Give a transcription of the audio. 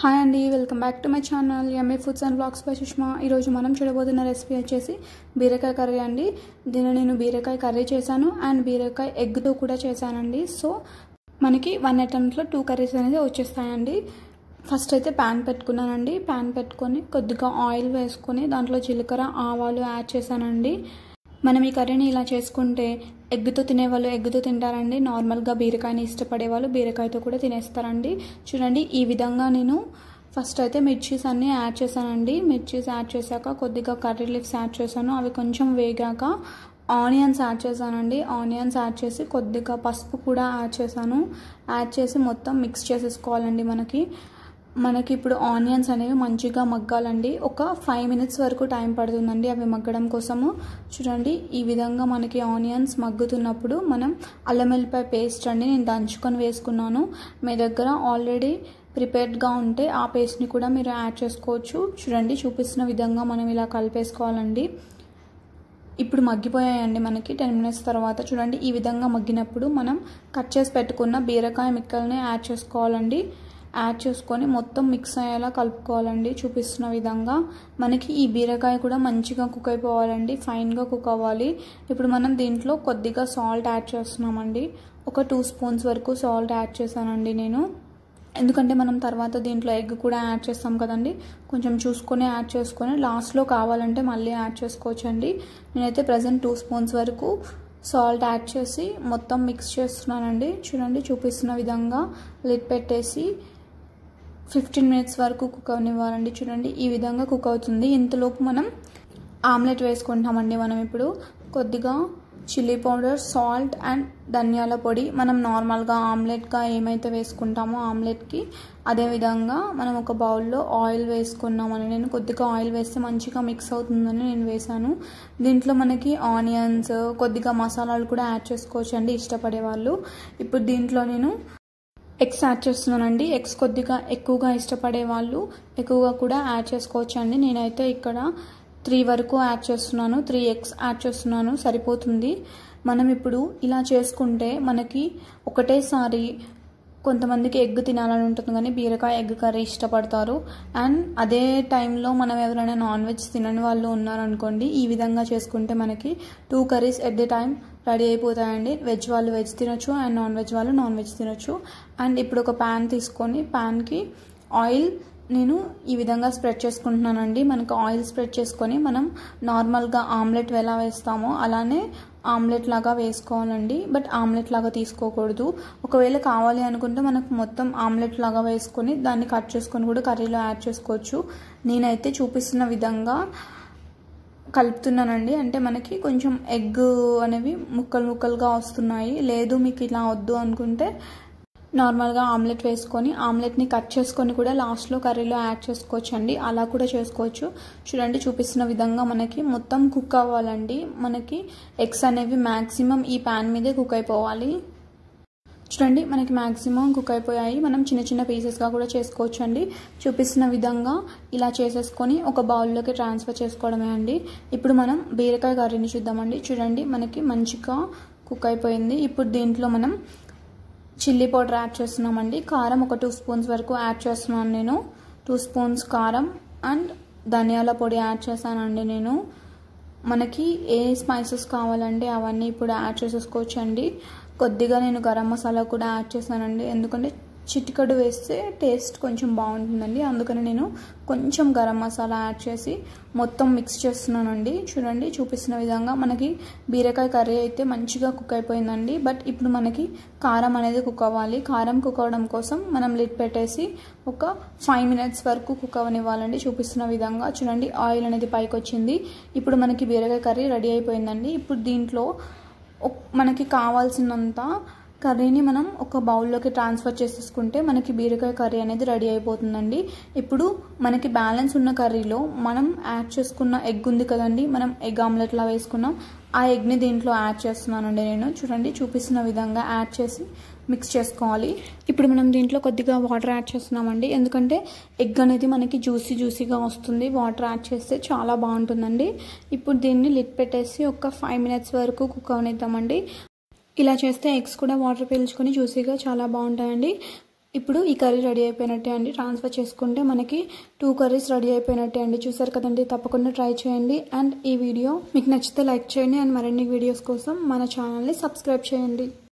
hi అండి welcome back to my channel MA foods and blogs by Sushma ఈరోజు మనం చూడబోతున్న recipe వచ్చేసి బీరకాయ కర్రీ అండి దీన్ని నేను బీరకాయ కర్రీ చేశాను అండ్ బీరకాయ ఎగ్తో కూడా చేశానండి సో మనకి వన్ అటెంప్ట్లో టూ కర్రీస్ అనేది వచ్చేస్తాయండి ఫస్ట్ అయితే ప్యాన్ పెట్టుకున్నానండి ప్యాన్ పెట్టుకొని కొద్దిగా ఆయిల్ వేసుకొని దాంట్లో జీలకర్ర ఆవాలు యాడ్ చేశానండి మనం ఈ కర్రీని ఇలా చేసుకుంటే ఎగ్గుతో తినేవాళ్ళు ఎగ్గుతో తింటారండి నార్మల్గా బీరకాయని ఇష్టపడేవాళ్ళు బీరకాయతో కూడా తినేస్తారండి చూడండి ఈ విధంగా నేను ఫస్ట్ అయితే మిర్చీస్ అన్నీ యాడ్ చేశానండి మిర్చీస్ యాడ్ చేశాక కొద్దిగా కర్రీ లీవ్స్ యాడ్ చేశాను అవి కొంచెం వేగాక ఆనియన్స్ యాడ్ చేశానండి ఆనియన్స్ యాడ్ చేసి కొద్దిగా పసుపు కూడా యాడ్ చేశాను యాడ్ చేసి మొత్తం మిక్స్ చేసేసుకోవాలండి మనకి మనకి ఇప్పుడు ఆనియన్స్ అనేవి మంచిగా మగ్గాలండి ఒక ఫైవ్ మినిట్స్ వరకు టైం పడుతుందండి అవి మగ్గడం కోసము చూడండి ఈ విధంగా మనకి ఆనియన్స్ మగ్గుతున్నప్పుడు మనం అల్లం వెల్లిపాయ పేస్ట్ అండి నేను దంచుకొని వేసుకున్నాను మీ దగ్గర ఆల్రెడీ ప్రిపేర్డ్గా ఉంటే ఆ పేస్ట్ని కూడా మీరు యాడ్ చేసుకోవచ్చు చూడండి చూపిస్తున్న విధంగా మనం ఇలా కలిపేసుకోవాలండి ఇప్పుడు మగ్గిపోయాయండి మనకి టెన్ మినిట్స్ తర్వాత చూడండి ఈ విధంగా మగ్గినప్పుడు మనం కట్ చేసి పెట్టుకున్న బీరకాయ మిక్కల్ని యాడ్ చేసుకోవాలండి యాడ్ చేసుకొని మొత్తం మిక్స్ అయ్యేలా కలుపుకోవాలండి చూపిస్తున్న విధంగా మనకి ఈ బీరకాయ కూడా మంచిగా కుక్ అయిపోవాలండి ఫైన్గా కుక్ అవ్వాలి ఇప్పుడు మనం దీంట్లో కొద్దిగా సాల్ట్ యాడ్ చేస్తున్నామండి ఒక టూ స్పూన్స్ వరకు సాల్ట్ యాడ్ చేశానండి నేను ఎందుకంటే మనం తర్వాత దీంట్లో ఎగ్ కూడా యాడ్ చేస్తాం కదండి కొంచెం చూసుకొని యాడ్ చేసుకొని లాస్ట్లో కావాలంటే మళ్ళీ యాడ్ చేసుకోవచ్చండి నేనైతే ప్రజెంట్ టూ స్పూన్స్ వరకు సాల్ట్ యాడ్ చేసి మొత్తం మిక్స్ చేస్తున్నానండి చూడండి చూపిస్తున్న విధంగా లిడ్ పెట్టేసి ఫిఫ్టీన్ మినిట్స్ వరకు కుక్ అవనివ్వాలండి చూడండి ఈ విధంగా కుక్ అవుతుంది ఇంతలోపు మనం ఆమ్లెట్ వేసుకుంటామండి మనం ఇప్పుడు కొద్దిగా చిల్లీ పౌడర్ సాల్ట్ అండ్ ధనియాల పొడి మనం నార్మల్గా ఆమ్లెట్గా ఏమైతే వేసుకుంటామో ఆమ్లెట్కి అదేవిధంగా మనం ఒక బౌల్లో ఆయిల్ వేసుకున్నామని నేను కొద్దిగా ఆయిల్ వేస్తే మంచిగా మిక్స్ అవుతుందని నేను వేశాను దీంట్లో మనకి ఆనియన్స్ కొద్దిగా మసాలాలు కూడా యాడ్ చేసుకోవచ్చు అండి ఇష్టపడే వాళ్ళు ఇప్పుడు దీంట్లో నేను ఎగ్స్ యాడ్ చేస్తున్నానండి ఎగ్స్ కొద్దిగా ఎక్కువగా ఇష్టపడే వాళ్ళు ఎక్కువగా కూడా యాడ్ చేసుకోవచ్చు అండి నేనైతే ఇక్కడ త్రీ వరకు యాడ్ చేస్తున్నాను త్రీ ఎగ్స్ యాడ్ చేస్తున్నాను సరిపోతుంది మనం ఇప్పుడు ఇలా చేసుకుంటే మనకి ఒకటేసారి కొంతమందికి ఎగ్ తినాలని ఉంటుంది కానీ బీరకాయ ఎగ్ కర్రీ ఇష్టపడతారు అండ్ అదే టైంలో మనం ఎవరైనా నాన్ వెజ్ తినని వాళ్ళు ఉన్నారనుకోండి ఈ విధంగా చేసుకుంటే మనకి two curries at the time ready అయిపోతాయండి వెజ్ వాళ్ళు వెజ్ తినొచ్చు అండ్ నాన్ వెజ్ వాళ్ళు నాన్ వెజ్ తినొచ్చు అండ్ ఇప్పుడు ఒక ప్యాన్ తీసుకొని ప్యాన్కి ఆయిల్ నేను ఈ విధంగా స్ప్రెడ్ చేసుకుంటున్నానండి మనకు ఆయిల్ స్ప్రెడ్ చేసుకొని మనం నార్మల్గా ఆమ్లెట్ ఎలా వేస్తామో అలానే ఆమ్లెట్ లాగా వేసుకోవాలండి బట్ ఆమ్లెట్ లాగా తీసుకోకూడదు ఒకవేళ కావాలి అనుకుంటే మనకు మొత్తం ఆమ్లెట్ లాగా వేసుకొని దాన్ని కట్ చేసుకొని కూడా కర్రీలో యాడ్ చేసుకోవచ్చు నేనైతే చూపిస్తున్న విధంగా కలుపుతున్నానండి అంటే మనకి కొంచెం ఎగ్ అనేవి ముక్కలు ముక్కలుగా వస్తున్నాయి లేదు మీకు ఇలా వద్దు అనుకుంటే నార్మల్గా ఆమ్లెట్ వేసుకొని ఆమ్లెట్ని కట్ చేసుకొని కూడా లాస్ట్లో కర్రీలో యాడ్ చేసుకోవచ్చు అండి అలా కూడా చేసుకోవచ్చు చూడండి చూపిస్తున్న విధంగా మనకి మొత్తం కుక్ అవ్వాలండి మనకి ఎగ్స్ అనేవి మ్యాక్సిమం ఈ ప్యాన్ మీదే కుక్ అయిపోవాలి చూడండి మనకి మ్యాక్సిమం కుక్ అయిపోయాయి మనం చిన్న చిన్న పీసెస్గా కూడా చేసుకోవచ్చు అండి చూపిస్తున్న విధంగా ఇలా చేసేసుకొని ఒక బౌల్లోకి ట్రాన్స్ఫర్ చేసుకోవడమే అండి ఇప్పుడు మనం బీరకాయ కర్రీని చూద్దామండి చూడండి మనకి మంచిగా కుక్ అయిపోయింది ఇప్పుడు దీంట్లో మనం చిల్లీ పౌడర్ యాడ్ చేస్తున్నామండి కారం ఒక టూ స్పూన్స్ వరకు యాడ్ చేస్తున్నాను నేను టూ స్పూన్స్ కారం అండ్ ధనియాల పొడి యాడ్ చేశానండి నేను మనకి ఏ స్పైసెస్ కావాలంటే అవన్నీ ఇప్పుడు యాడ్ చేసేసుకోవచ్చు అండి కొద్దిగా నేను గరం మసాలా కూడా యాడ్ చేశానండి ఎందుకంటే చిటికడు వేస్తే టేస్ట్ కొంచెం బాగుంటుందండి అందుకని నేను కొంచెం గరం మసాలా యాడ్ చేసి మొత్తం మిక్స్ చేస్తున్నానండి చూడండి చూపిస్తున్న విధంగా మనకి బీరకాయ కర్రీ అయితే మంచిగా కుక్ అయిపోయిందండి బట్ ఇప్పుడు మనకి కారం అనేది కుక్ అవ్వాలి కారం కుక్ అవ్వడం కోసం మనం లిడ్ పెట్టేసి ఒక ఫైవ్ మినిట్స్ వరకు కుక్ అవ్వనివ్వాలండి చూపిస్తున్న విధంగా చూడండి ఆయిల్ అనేది పైకి వచ్చింది ఇప్పుడు మనకి బీరకాయ కర్రీ రెడీ అయిపోయిందండి ఇప్పుడు దీంట్లో మనకి కావాల్సినంత కర్రీని మనం ఒక బౌల్లోకి ట్రాన్స్ఫర్ చేసేసుకుంటే మనకి బీరకాయ కర్రీ అనేది రెడీ అయిపోతుందండి ఇప్పుడు మనకి బ్యాలెన్స్ ఉన్న కర్రీలో మనం యాడ్ చేసుకున్న ఎగ్ ఉంది కదండి మనం ఎగ్ ఆమ్లెట్లా వేసుకున్నాం ఆ ఎగ్ని దీంట్లో యాడ్ చేస్తున్నానండి నేను చూడండి చూపిస్తున్న విధంగా యాడ్ చేసి మిక్స్ చేసుకోవాలి ఇప్పుడు మనం దీంట్లో కొద్దిగా వాటర్ యాడ్ చేస్తున్నామండి ఎందుకంటే ఎగ్ అనేది మనకి జ్యూసీ జ్యూసీగా వస్తుంది వాటర్ యాడ్ చేస్తే చాలా బాగుంటుందండి ఇప్పుడు దీన్ని లిట్ పెట్టేసి ఒక ఫైవ్ మినిట్స్ వరకు కుక్ అవనిద్దామండి ఇలా చేస్తే ఎగ్స్ కూడా వాటర్ పీల్చుకొని జ్యూసీగా చాలా బాగుంటాయండి ఇప్పుడు ఈ కర్రీ రెడీ అయిపోయినట్టే అండి ట్రాన్స్ఫర్ చేసుకుంటే మనకి టూ కర్రీస్ రెడీ అయిపోయినట్టే అండి చూసారు కదండి తప్పకుండా ట్రై చేయండి అండ్ ఈ వీడియో మీకు నచ్చితే లైక్ చేయండి అండ్ మరిన్ని వీడియోస్ కోసం మన ఛానల్ని సబ్స్క్రైబ్ చేయండి